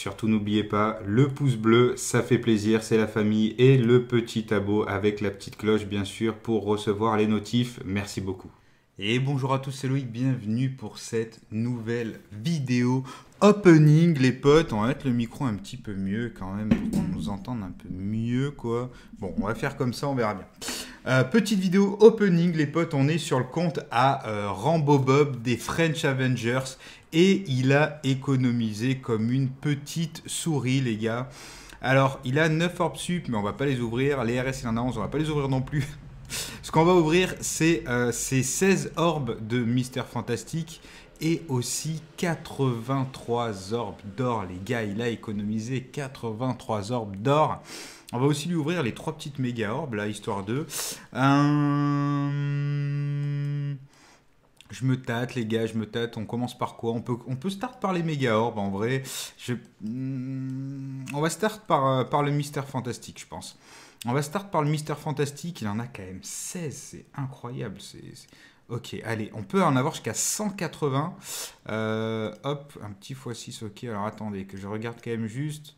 Surtout n'oubliez pas le pouce bleu, ça fait plaisir, c'est la famille et le petit abo avec la petite cloche bien sûr pour recevoir les notifs. Merci beaucoup. Et bonjour à tous, c'est Loïc, bienvenue pour cette nouvelle vidéo opening les potes, on va mettre le micro un petit peu mieux quand même pour qu'on nous entende un peu mieux quoi. Bon, on va faire comme ça, on verra bien. Euh, petite vidéo opening les potes, on est sur le compte à euh, Rambo Bob des French Avengers et il a économisé comme une petite souris, les gars. Alors, il a 9 orbes sup, mais on va pas les ouvrir. Les RS, il en a 11, on va pas les ouvrir non plus. Ce qu'on va ouvrir, c'est 16 euh, orbes de Mister Fantastique et aussi 83 orbes d'or. Les gars, il a économisé 83 orbes d'or. On va aussi lui ouvrir les 3 petites méga orbes, là, histoire de. Euh, je me tâte, les gars, je me tâte. On commence par quoi on peut, on peut start par les méga orbes, en vrai. Hmm, on va start par, euh, par le mystère fantastique, je pense. On va start par le mystère fantastique. Il en a quand même 16. C'est incroyable. C'est. Ok, allez, on peut en avoir jusqu'à 180. Euh, hop, un petit x 6, ok. Alors attendez, que je regarde quand même juste.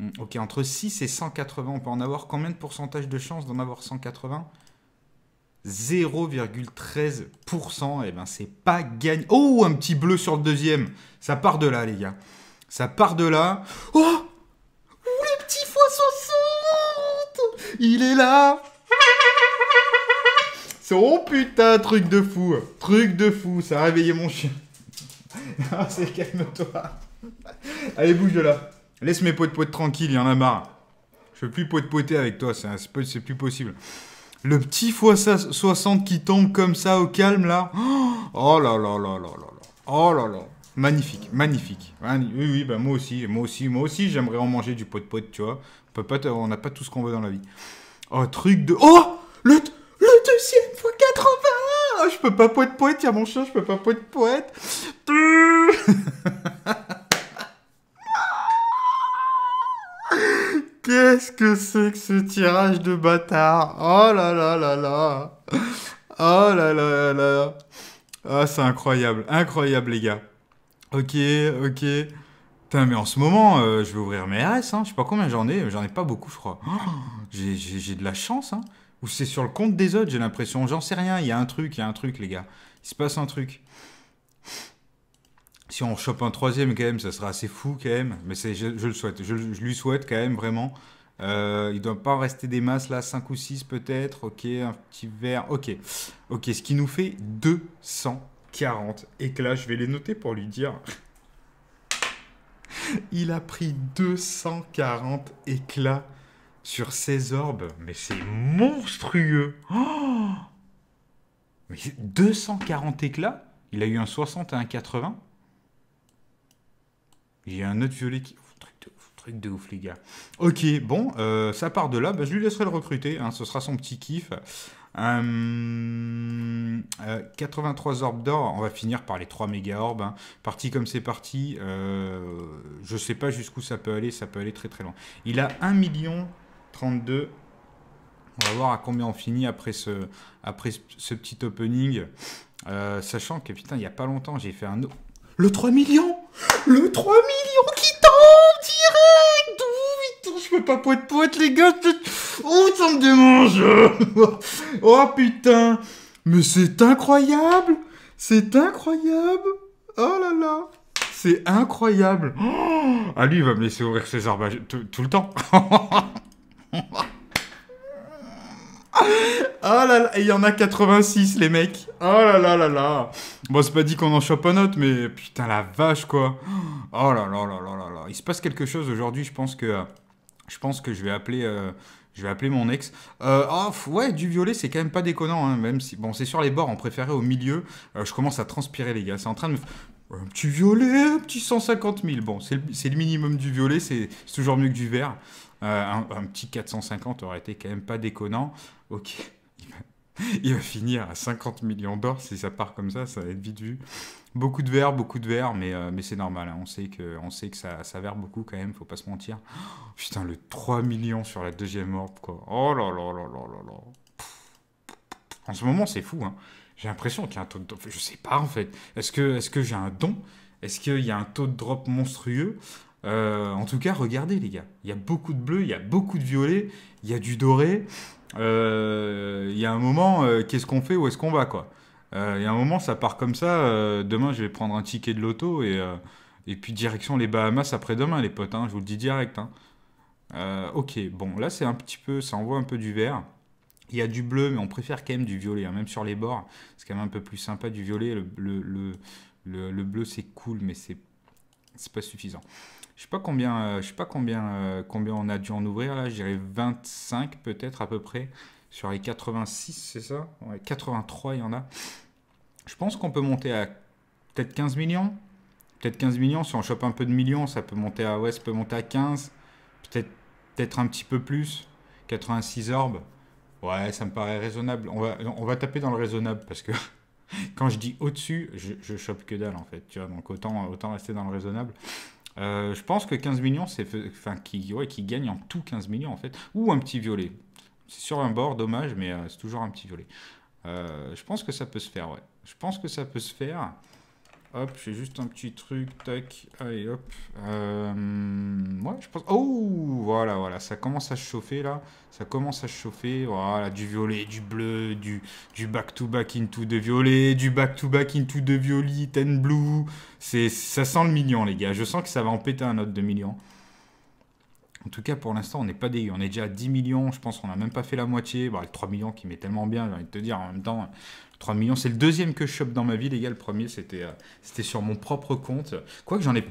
Hmm, ok, entre 6 et 180, on peut en avoir combien de pourcentage de chance d'en avoir 180 0,13%. Et eh ben c'est pas gagné. Oh, un petit bleu sur le deuxième. Ça part de là, les gars. Ça part de là. Oh Le petit foie 60 Il est là Oh putain, truc de fou Truc de fou, ça a réveillé mon chien. Ah, c'est calme-toi. Allez, bouge de là. Laisse mes potes potes tranquilles, il y en a marre. Je veux plus poter avec toi, c'est plus possible. Le petit x60 qui tombe comme ça au calme là. Oh là là là là là Oh là là. Magnifique, magnifique. Oui, oui, bah moi aussi, moi aussi, moi aussi, j'aimerais en manger du pot de tu vois. On peut on n'a pas tout ce qu'on veut dans la vie. Oh, truc de. Oh Le, le deuxième fois 80 Je peux pas poète poète, il y mon chien, je peux pas poète poète. que c'est que ce tirage de bâtard Oh là là là là Oh là là là là Ah, c'est incroyable, incroyable les gars. Ok, ok. Putain, mais en ce moment, euh, je vais ouvrir mes RS, hein. je sais pas combien j'en ai, j'en ai pas beaucoup, je crois. Oh, j'ai de la chance, hein. Ou c'est sur le compte des autres, j'ai l'impression, j'en sais rien, il y a un truc, il y a un truc, les gars. Il se passe un truc. Si on chope un troisième, quand même, ça sera assez fou, quand même. Mais je, je le souhaite, je, je lui souhaite, quand même, vraiment. Euh, il ne doit pas rester des masses là, 5 ou 6 peut-être. Ok, un petit verre. Ok, ok, ce qui nous fait 240 éclats. Je vais les noter pour lui dire. il a pris 240 éclats sur ses orbes. Mais c'est monstrueux. 240 éclats Il a eu un 60 et un 80. Il y a un autre violet qui... Oh, truc de Truc de ouf, les gars. Ok, bon, euh, ça part de là. Bah, je lui laisserai le recruter. Hein, ce sera son petit kiff. 83 euh, euh, orbes d'or, on va finir par les 3 méga orbes. Hein. Parti comme c'est parti, euh, je sais pas jusqu'où ça peut aller, ça peut aller très très loin. Il a 1 million 32. On va voir à combien on finit après ce, après ce petit opening. sachant que putain, il y a pas longtemps, j'ai fait un. Le 3 millions Le 3 millions qui peux pas poète poète, les gars. Oh, ça me démange. oh putain. Mais c'est incroyable. C'est incroyable. Oh là là. C'est incroyable. ah, lui, il va me laisser ouvrir ses arbages tout, le temps. Oh là là, il y en a 86 les mecs. Oh là là là là. Bon, c'est pas dit qu'on en chope un autre, mais putain la vache quoi. Oh là là là là là là. Il se passe quelque chose aujourd'hui, je pense que... Euh, je pense que je vais appeler, euh, je vais appeler mon ex. Euh, oh, ouais, du violet, c'est quand même pas déconnant, hein, même si. Bon, c'est sur les bords, On préférait au milieu. Euh, je commence à transpirer, les gars. C'est en train de me. Un petit violet, un petit 150 000. Bon, c'est le, minimum du violet, c'est toujours mieux que du vert. Un, un, petit 450 aurait été quand même pas déconnant. Ok. il va finir à 50 millions d'or si ça part comme ça, ça va être vite vu. Beaucoup de verre, beaucoup de verre, mais, euh, mais c'est normal, hein. on sait que, on sait que ça, ça verre beaucoup quand même, faut pas se mentir. putain, le 3 millions sur la deuxième orbe, quoi. Oh là là là là là là. En ce moment, c'est fou, hein. J'ai l'impression qu'il y a un taux de drop. Je sais pas en fait. Est-ce que, est -ce que j'ai un don Est-ce qu'il y a un taux de drop monstrueux euh, en tout cas, regardez les gars, il y a beaucoup de bleu, il y a beaucoup de violet, il y a du doré. Euh, il y a un moment, euh, qu'est-ce qu'on fait, où est-ce qu'on va quoi Il y a un moment, ça part comme ça. demain, je vais prendre un ticket de loto et, puis direction les Bahamas après-demain, les potes. Hein, je vous le dis direct. Hein. ok, bon, là c'est un petit peu, ça envoie un peu du vert. Il y a du bleu, mais on préfère quand même du violet, hein, même sur les bords. C'est quand même un peu plus sympa du violet. Le, le bleu, c'est cool, mais c'est pas suffisant. Je sais pas combien, euh, je sais pas combien, euh, combien on a dû en ouvrir là. Je 25 peut-être à peu près sur les 86, c'est ça 83, il y en a. Je pense qu'on peut monter à peut-être 15 millions. Peut-être 15 millions, si on chope un peu de millions, ça peut monter à, ouais, ça peut monter à 15. Peut-être peut un petit peu plus. 86 orbes. Ouais, ça me paraît raisonnable. On va, on va taper dans le raisonnable parce que quand je dis au-dessus, je, je chope que dalle en fait. Tu vois, donc autant, autant rester dans le raisonnable. Euh, je pense que 15 millions, c'est enfin qui, ouais, qui gagne en tout 15 millions en fait, ou un petit violet. C'est sur un bord, dommage, mais euh, c'est toujours un petit violet. Euh, je pense que ça peut se faire, ouais. Je pense que ça peut se faire. Hop, j'ai juste un petit truc, tac, allez hop. Euh, ouais, je pense. Oh, voilà, voilà, ça commence à chauffer là. Ça commence à chauffer. Voilà, du violet, du bleu, du, du back to back into de violet, du back to back into de violet, ten blue. C'est, ça sent le million, les gars. Je sens que ça va en péter un autre de million. En tout cas, pour l'instant, on n'est pas dégueu. On est déjà à 10 millions. Je pense qu'on n'a même pas fait la moitié. Bon, bah, le 3 millions qui m'est tellement bien, j'ai envie de te dire en même temps. 3 millions, c'est le deuxième que je chope dans ma vie, les gars. Le premier, c'était euh, sur mon propre compte. Quoique j'en ai.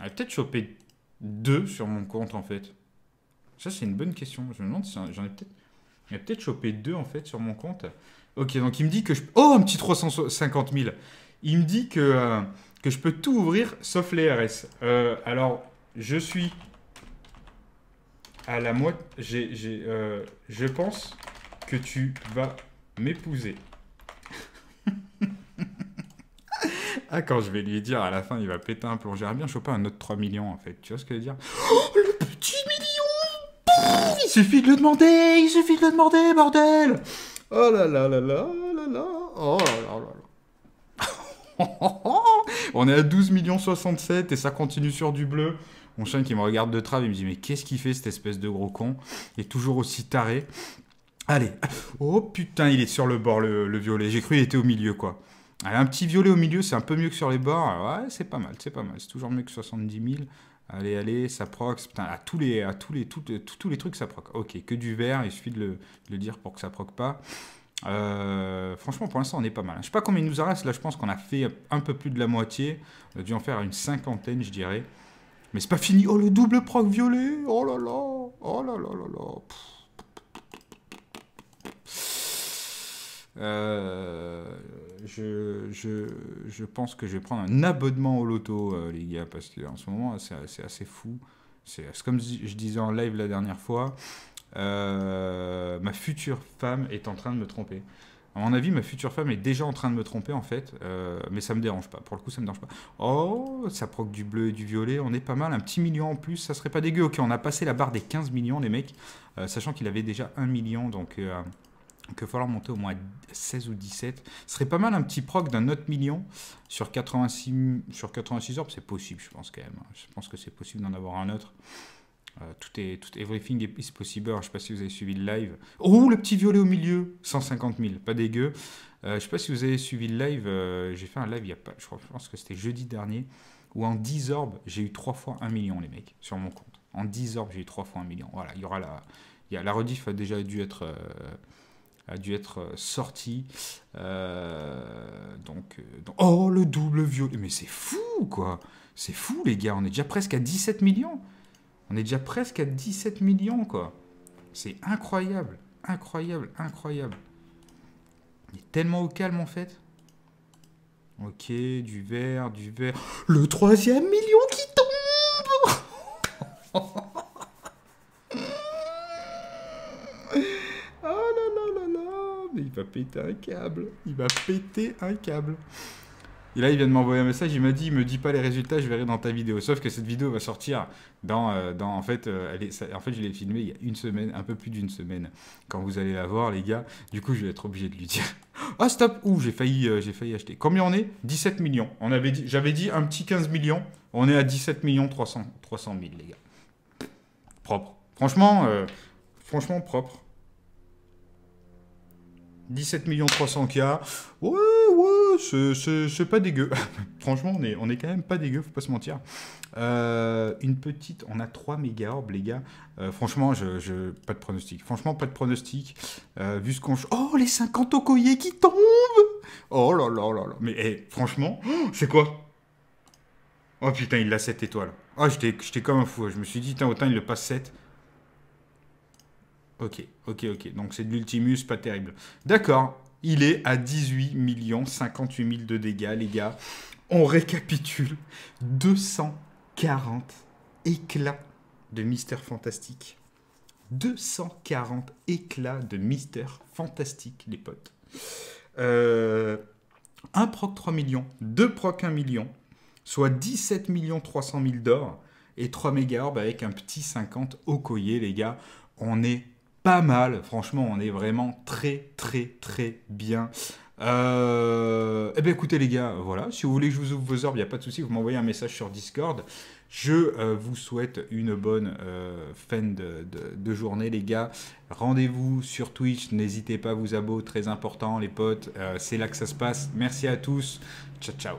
J'en ai peut-être chopé deux sur mon compte, en fait. Ça, c'est une bonne question. Je me demande si j'en ai peut-être. J'en peut-être chopé deux, en fait, sur mon compte. Ok, donc il me dit que je. Oh, un petit 350 000 Il me dit que, euh, que je peux tout ouvrir sauf les RS. Euh, alors, je suis à la moitié... J'ai, euh, je pense que tu vas m'épouser. ah, quand je vais lui dire à la fin, il va péter un plomb. J'aimerais bien choper un autre 3 millions, en fait. Tu vois ce que je veux dire oh, le petit million Il suffit de le demander Il suffit de le demander, bordel Oh là là là là là là Oh là là là là on est à 12 millions 67 et ça continue sur du bleu. Mon chien qui me regarde de travers il me dit Mais qu'est-ce qu'il fait, cette espèce de gros con Il est toujours aussi taré. Allez, oh putain, il est sur le bord, le, violet. J'ai cru qu'il était au milieu, quoi. un petit violet au milieu, c'est un peu mieux que sur les bords. Ouais, c'est pas mal, c'est pas mal. C'est toujours mieux que 70 000. Allez, allez, ça proc. Putain, à tous les, à tous les, euh, tous les trucs, ça proc. Ok, que du vert, il suffit de le, dire pour que ça proc pas. Euh, franchement, pour l'instant, on est pas mal. Je sais pas combien il nous reste. Là, je pense qu'on a fait un peu plus de la moitié. On a dû en faire une cinquantaine, je dirais. Mais c'est pas fini. Oh, le double proc violet. Oh là là. Oh là là là là. Euh, je, je, pense que je vais prendre un abonnement au loto, euh, les gars, parce qu'en ce moment, c'est assez, fou. C'est comme je disais en live la dernière fois, euh, ma future femme est en train de me tromper. À mon avis, ma future femme est déjà en train de me tromper, en fait. Euh, mais ça me dérange pas. Pour le coup, ça me dérange pas. Oh, ça proc du bleu et du violet. On est pas mal. Un petit million en plus, ça serait pas dégueu. Ok, on a passé la barre des 15 millions, les mecs. Euh, sachant qu'il avait déjà 1 million, donc... va euh, falloir monter au moins 16 ou 17. Ce serait pas mal un petit proc d'un autre million sur 86, sur 86 heures. C'est possible, je pense quand même. Hein. Je pense que c'est possible d'en avoir un autre. Euh, tout est, tout, everything is possible. je ne sais pas si vous avez suivi le live. Oh, le petit violet au milieu, 150 000, pas dégueu. Euh, je ne sais pas si vous avez suivi le live. Euh, j'ai fait un live il y a pas, je, pense que c'était jeudi dernier, où en 10 orbes, j'ai eu 3 fois 1 million, les mecs, sur mon compte. En 10 orbes, j'ai eu 3 fois 1 million. Voilà, il y aura la, y a, la rediff a déjà dû être. a dû être sortie. donc, oh, le double violet. Mais c'est fou, quoi. C'est fou, les gars. On est déjà presque à 17 millions. On est déjà presque à 17 millions, quoi. C'est incroyable, incroyable, incroyable. Il est tellement au calme, en fait. Ok, du vert, du vert. Le troisième million qui tombe Oh là là là là il va péter un câble. Il va péter un câble. Et là, il vient de m'envoyer un message, il m'a dit, me dis pas les résultats, je verrai dans ta vidéo. Sauf que cette vidéo va sortir dans, euh, en fait, euh, en fait, je l'ai filmée il y a une semaine, un peu plus d'une semaine. Quand vous allez la voir, les gars, du coup, je vais être obligé de lui dire, ah stop, ouh, j'ai failli, euh, j'ai failli acheter. Combien on est 17 millions. On avait dit, j'avais dit un petit 15 millions. On est à 17 millions 300, 300 000, les gars. Propre. Franchement, franchement propre. 17 300 k Ouais, ouais, c'est pas dégueu. Franchement, on est, on est quand même pas dégueu, faut pas se mentir. Euh, une petite, on a 3 méga orbes, les gars. Euh, franchement, je, je, pas de pronostic. Franchement, pas de pronostic. Euh, vu ce qu'on. Oh, les 50 okoye qui tombent Oh là là là là. Mais eh, franchement, oh, c'est quoi Oh putain, il a 7 étoiles. Oh, j'étais comme un fou. Je me suis dit, autant il le passe 7. Ok, ok, ok. Donc c'est de l'Ultimus, pas terrible. D'accord. Il est à 18 millions 58 000 de dégâts, les gars. On récapitule. 240 éclats de Mystère Fantastique. 240 éclats de Mystère Fantastique, les potes. Euh, un proc 3 millions, 2 proc 1 million, soit 17 millions 300 000 d'or et 3 méga orbes avec un petit 50 au collier, les gars. On est pas mal. Franchement, on est vraiment très, très, très bien. Euh, eh bien écoutez les gars, voilà, si vous voulez que je vous ouvre vos orbes, il n'y a pas de souci, vous m'envoyez un message sur Discord. Je euh, vous souhaite une bonne euh, fin de, de, journée les gars. Rendez-vous sur Twitch, n'hésitez pas à vous abonner, très important les potes, c'est là que ça se passe. Merci à tous, ciao ciao.